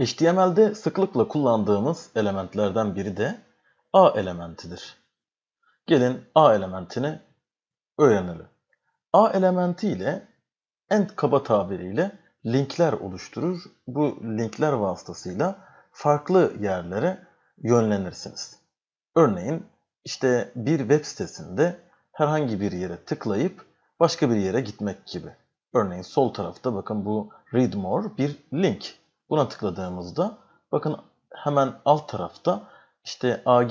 HTML'de sıklıkla kullandığımız elementlerden biri de A elementidir. Gelin A elementini öğrenelim. A elementi ile en kaba tabiriyle linkler oluşturur. Bu linkler vasıtasıyla farklı yerlere yönlenirsiniz. Örneğin işte bir web sitesinde herhangi bir yere tıklayıp başka bir yere gitmek gibi. Örneğin sol tarafta bakın bu read more bir link Buna tıkladığımızda bakın hemen alt tarafta işte AG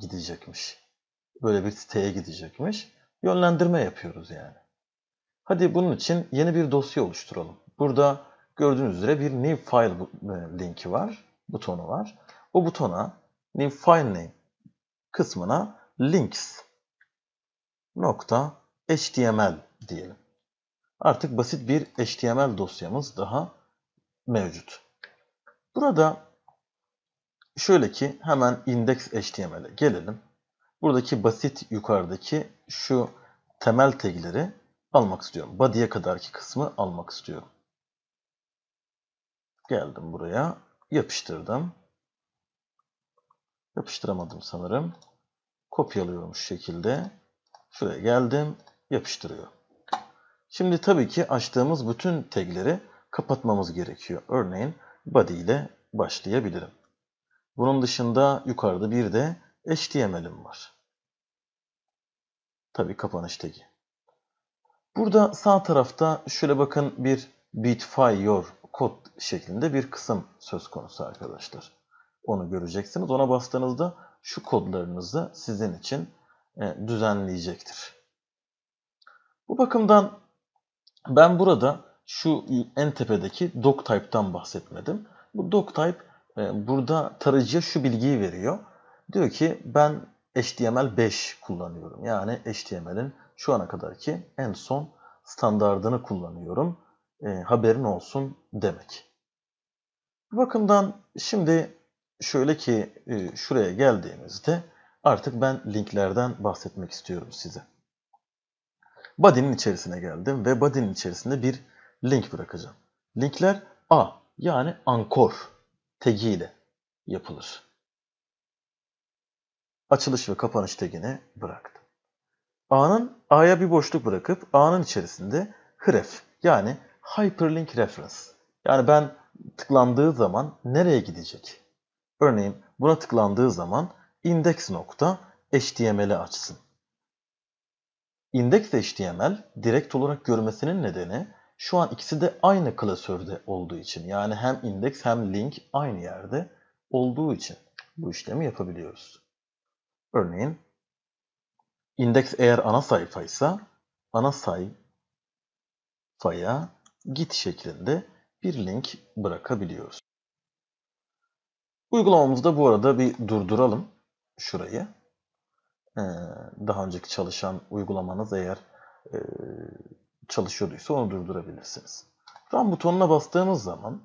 gidecekmiş. Böyle bir siteye gidecekmiş. Yönlendirme yapıyoruz yani. Hadi bunun için yeni bir dosya oluşturalım. Burada gördüğünüz üzere bir new file e, linki var, butonu var. O butona new file name kısmına links nokta html diyelim. Artık basit bir html dosyamız daha mevcut. Burada şöyle ki hemen index HTML'e gelelim. Buradaki basit yukarıdaki şu temel tagleri almak istiyorum. Body'ye kadarki kısmı almak istiyorum. Geldim buraya. Yapıştırdım. Yapıştıramadım sanırım. Kopyalıyorum şu şekilde. Şuraya geldim. Yapıştırıyor. Şimdi tabii ki açtığımız bütün tagleri kapatmamız gerekiyor. Örneğin body ile başlayabilirim. Bunun dışında yukarıda bir de HTML'im var. Tabi kapanış tagi. Burada sağ tarafta şöyle bakın bir bitfire your kod şeklinde bir kısım söz konusu arkadaşlar. Onu göreceksiniz. Ona bastığınızda şu kodlarınızı sizin için e, düzenleyecektir. Bu bakımdan ben burada şu en tepedeki Type'tan bahsetmedim. Bu doctype e, burada tarayıcıya şu bilgiyi veriyor. Diyor ki ben HTML5 kullanıyorum. Yani HTML'in şu ana kadarki en son standardını kullanıyorum. E, haberin olsun demek. Bu bakımdan şimdi şöyle ki e, şuraya geldiğimizde artık ben linklerden bahsetmek istiyorum size. Body'nin içerisine geldim ve body'nin içerisinde bir link bırakacağım. Linkler A yani ankor ile yapılır. Açılış ve kapanış tagini bıraktım. A'nın A'ya bir boşluk bırakıp A'nın içerisinde href yani hyperlink reference. Yani ben tıklandığı zaman nereye gidecek? Örneğin buna tıklandığı zaman index nokta HTML'i e açsın. Index HTML direkt olarak görmesinin nedeni şu an ikisi de aynı klasörde olduğu için yani hem indeks hem link aynı yerde olduğu için bu işlemi yapabiliyoruz. Örneğin indeks eğer ana sayfaysa ana sayfaya git şeklinde bir link bırakabiliyoruz. Uygulamamızda bu arada bir durduralım şurayı. Ee, daha önceki çalışan uygulamanız eğer e, çalışıyorduysa onu durdurabilirsiniz. Run butonuna bastığımız zaman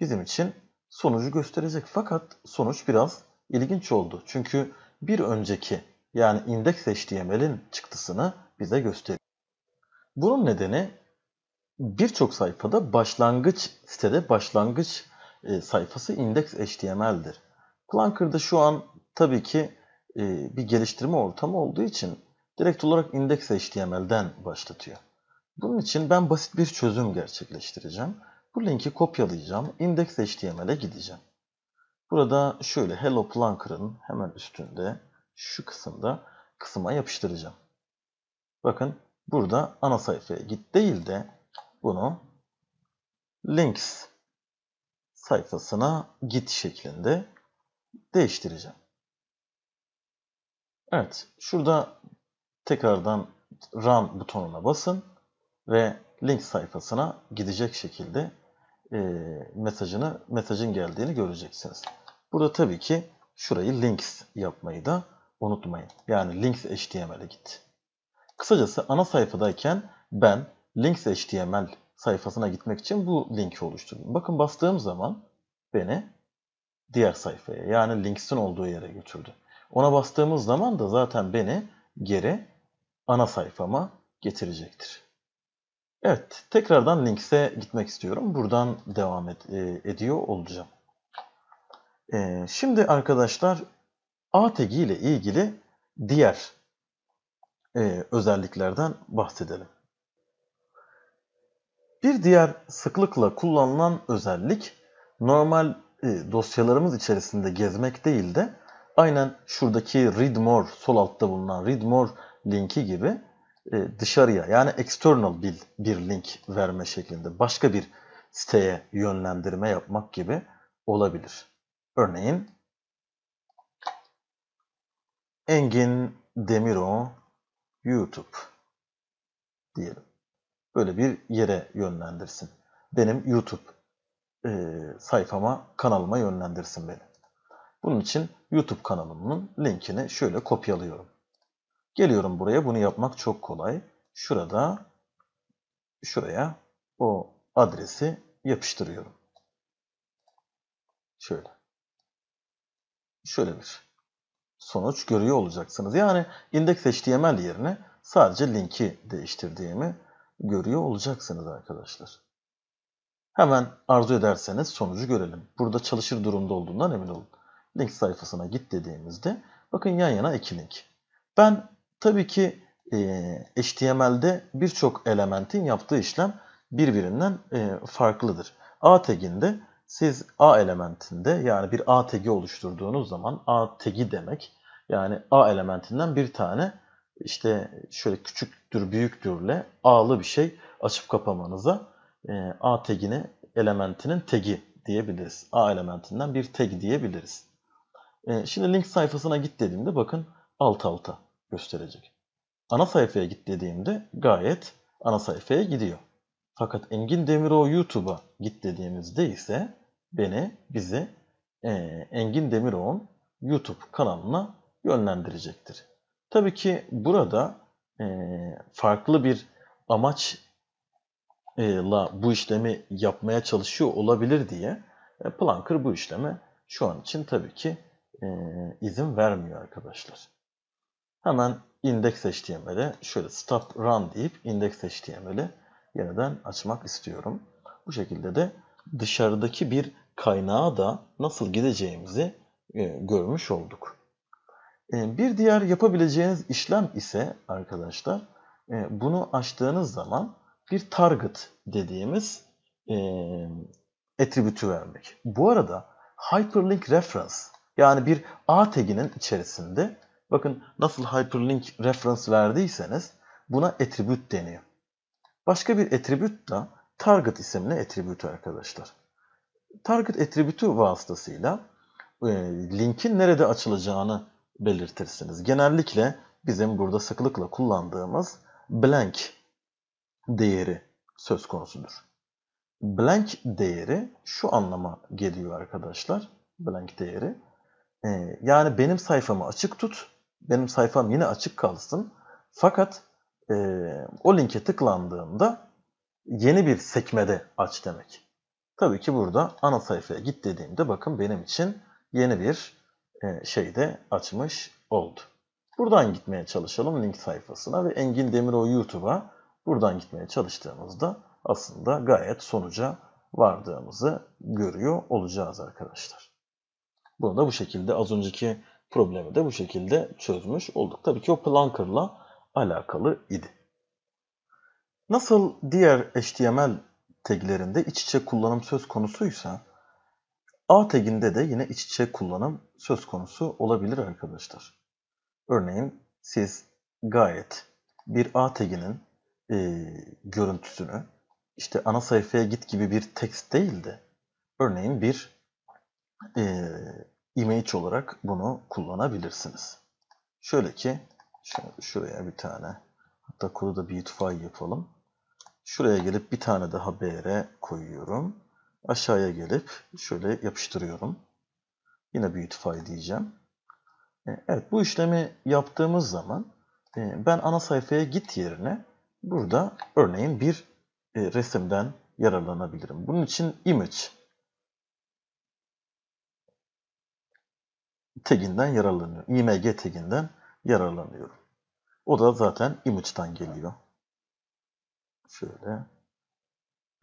bizim için sonucu gösterecek. Fakat sonuç biraz ilginç oldu. Çünkü bir önceki yani index HTML'in çıktısını bize gösteriyor. Bunun nedeni birçok sayfada başlangıç sitede başlangıç e, sayfası index HTML'dir. Clunker'da şu an tabii ki e, bir geliştirme ortamı olduğu için direkt olarak index HTML'den başlatıyor. Bunun için ben basit bir çözüm gerçekleştireceğim. Bu linki kopyalayacağım. index.html'e gideceğim. Burada şöyle hello plunker'ın hemen üstünde şu kısımda kısma yapıştıracağım. Bakın burada ana sayfaya git değil de bunu links sayfasına git şeklinde değiştireceğim. Evet şurada tekrardan run butonuna basın ve link sayfasına gidecek şekilde e, mesajını mesajın geldiğini göreceksiniz. Burada tabii ki şurayı links yapmayı da unutmayın. Yani links HTML'e git. Kısacası ana sayfadayken ben links HTML sayfasına gitmek için bu linki oluşturdum. Bakın bastığım zaman beni diğer sayfaya yani links'in olduğu yere götürdü. Ona bastığımız zaman da zaten beni geri ana sayfama getirecektir. Evet, tekrardan Links'e gitmek istiyorum. Buradan devam ed e, ediyor olacağım. Ee, şimdi arkadaşlar A tagi ile ilgili diğer e, özelliklerden bahsedelim. Bir diğer sıklıkla kullanılan özellik normal e, dosyalarımız içerisinde gezmek değil de aynen şuradaki read more sol altta bulunan read more linki gibi e, dışarıya yani external bir, bir link verme şeklinde başka bir siteye yönlendirme yapmak gibi olabilir. Örneğin Engin Demiro YouTube diyelim. Böyle bir yere yönlendirsin. Benim YouTube e, sayfama, kanalıma yönlendirsin beni. Bunun için YouTube kanalımın linkini şöyle kopyalıyorum. Geliyorum buraya. Bunu yapmak çok kolay. Şurada şuraya o adresi yapıştırıyorum. Şöyle. Şöyle bir sonuç görüyor olacaksınız. Yani index.html yerine sadece linki değiştirdiğimi görüyor olacaksınız arkadaşlar. Hemen arzu ederseniz sonucu görelim. Burada çalışır durumda olduğundan emin olun. Link sayfasına git dediğimizde bakın yan yana iki link. Ben Tabii ki e, HTML'de birçok elementin yaptığı işlem birbirinden e, farklıdır. A taginde siz A elementinde yani bir A tagi oluşturduğunuz zaman A tagi demek yani A elementinden bir tane işte şöyle küçüktür büyüktürle A'lı bir şey açıp kapamanıza e, A tagini elementinin tagi diyebiliriz. A elementinden bir tag diyebiliriz. E, şimdi link sayfasına git dediğimde bakın alt alta gösterecek. Ana sayfaya git dediğimde gayet ana sayfaya gidiyor. Fakat Engin Demiroğlu YouTube'a git dediğimizde ise beni, bizi e, Engin Demiroğlu'nun YouTube kanalına yönlendirecektir. Tabii ki burada e, farklı bir amaçla e, bu işlemi yapmaya çalışıyor olabilir diye e, Planker bu işleme şu an için tabii ki e, izin vermiyor arkadaşlar. Hemen index HTML'e şöyle stop run deyip index HTML'i e yeniden açmak istiyorum. Bu şekilde de dışarıdaki bir kaynağa da nasıl gideceğimizi e, görmüş olduk. E, bir diğer yapabileceğiniz işlem ise arkadaşlar e, bunu açtığınız zaman bir target dediğimiz e, attribütü vermek. Bu arada hyperlink reference yani bir A taginin içerisinde Bakın nasıl hyperlink reference verdiyseniz buna attribute deniyor. Başka bir attribute da target isimli attribute arkadaşlar. Target attribute'u vasıtasıyla e, linkin nerede açılacağını belirtirsiniz. Genellikle bizim burada sıklıkla kullandığımız blank değeri söz konusudur. Blank değeri şu anlama geliyor arkadaşlar. Blank değeri. E, yani benim sayfamı açık tut benim sayfam yine açık kalsın. Fakat e, o linke tıklandığında yeni bir sekmede aç demek. Tabii ki burada ana sayfaya git dediğimde bakın benim için yeni bir e, şeyde açmış oldu. Buradan gitmeye çalışalım link sayfasına ve Engin Demiroğlu YouTube'a buradan gitmeye çalıştığımızda aslında gayet sonuca vardığımızı görüyor olacağız arkadaşlar. Bunu da bu şekilde az önceki problemi de bu şekilde çözmüş olduk. Tabii ki o Plunker'la alakalı idi. Nasıl diğer HTML taglerinde iç içe kullanım söz konusuysa A taginde de yine iç içe kullanım söz konusu olabilir arkadaşlar. Örneğin siz gayet bir A taginin e, görüntüsünü işte ana sayfaya git gibi bir text değil de örneğin bir e, image olarak bunu kullanabilirsiniz. Şöyle ki şuraya bir tane hatta kodu da beautify yapalım. Şuraya gelip bir tane daha br koyuyorum. Aşağıya gelip şöyle yapıştırıyorum. Yine beautify diyeceğim. E, evet bu işlemi yaptığımız zaman e, ben ana sayfaya git yerine burada örneğin bir e, resimden yararlanabilirim. Bunun için image teginden yararlanıyorum. IMG teginden yararlanıyorum. O da zaten image'dan geliyor. Şöyle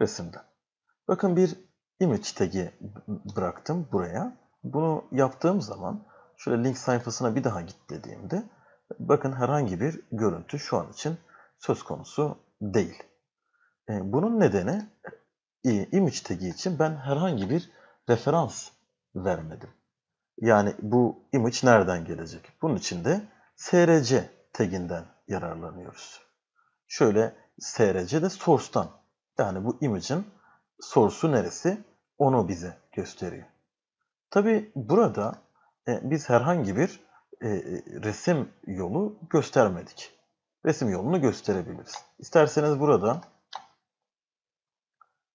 resimden. Bakın bir image tagi bıraktım buraya. Bunu yaptığım zaman şöyle link sayfasına bir daha git dediğimde bakın herhangi bir görüntü şu an için söz konusu değil. E, bunun nedeni e, image tagi için ben herhangi bir referans vermedim. Yani bu image nereden gelecek? Bunun için de src taginden yararlanıyoruz. Şöyle src de source'tan yani bu image'in source'u neresi onu bize gösteriyor. Tabi burada e, biz herhangi bir e, e, resim yolu göstermedik. Resim yolunu gösterebiliriz. İsterseniz burada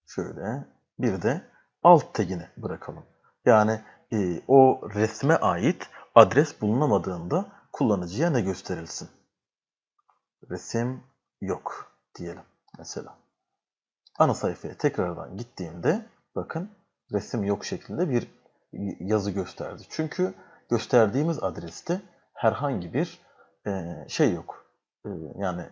şöyle bir de alt tagini bırakalım. Yani e, o resme ait adres bulunamadığında kullanıcıya ne gösterilsin? Resim yok diyelim mesela. Ana sayfaya tekrardan gittiğimde bakın resim yok şeklinde bir yazı gösterdi. Çünkü gösterdiğimiz adreste herhangi bir e, şey yok. E, yani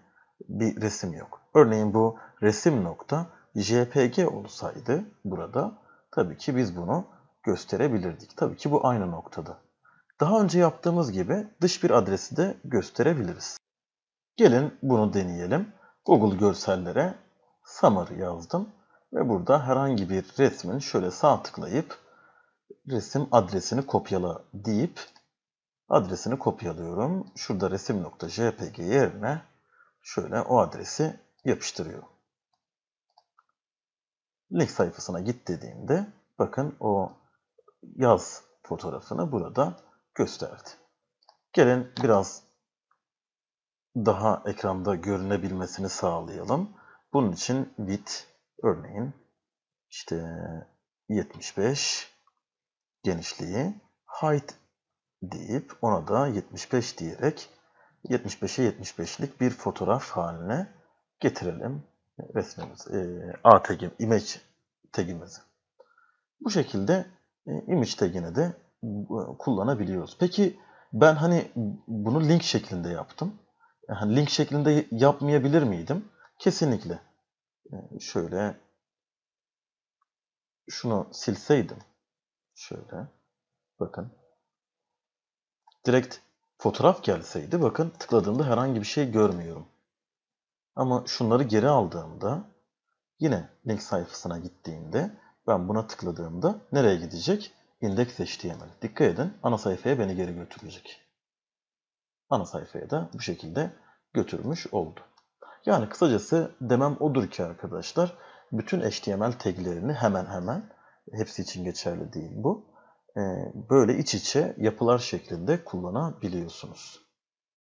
bir resim yok. Örneğin bu resim nokta jpg olsaydı burada tabii ki biz bunu gösterebilirdik. Tabii ki bu aynı noktada. Daha önce yaptığımız gibi dış bir adresi de gösterebiliriz. Gelin bunu deneyelim. Google görsellere summer yazdım ve burada herhangi bir resmin şöyle sağ tıklayıp resim adresini kopyala deyip adresini kopyalıyorum. Şurada resim.jpg yerine şöyle o adresi yapıştırıyor. Link sayfasına git dediğimde bakın o yaz fotoğrafını burada gösterdi. Gelin biraz daha ekranda görünebilmesini sağlayalım. Bunun için bit örneğin işte 75 genişliği height deyip ona da 75 diyerek 75'e 75'lik bir fotoğraf haline getirelim resmimiz, e, A tagim, image tagimizi. Bu şekilde e, image tagine de e, kullanabiliyoruz. Peki ben hani bunu link şeklinde yaptım. Yani e, link şeklinde yapmayabilir miydim? Kesinlikle. Şöyle şunu silseydim. Şöyle bakın. Direkt fotoğraf gelseydi bakın tıkladığımda herhangi bir şey görmüyorum. Ama şunları geri aldığımda yine link sayfasına gittiğimde ben buna tıkladığımda nereye gidecek? İndeks HTML. Dikkat edin ana sayfaya beni geri götürecek. Ana sayfaya da bu şekilde götürmüş oldu. Yani kısacası demem odur ki arkadaşlar bütün HTML taglerini hemen hemen hepsi için geçerli değil bu. Böyle iç içe yapılar şeklinde kullanabiliyorsunuz.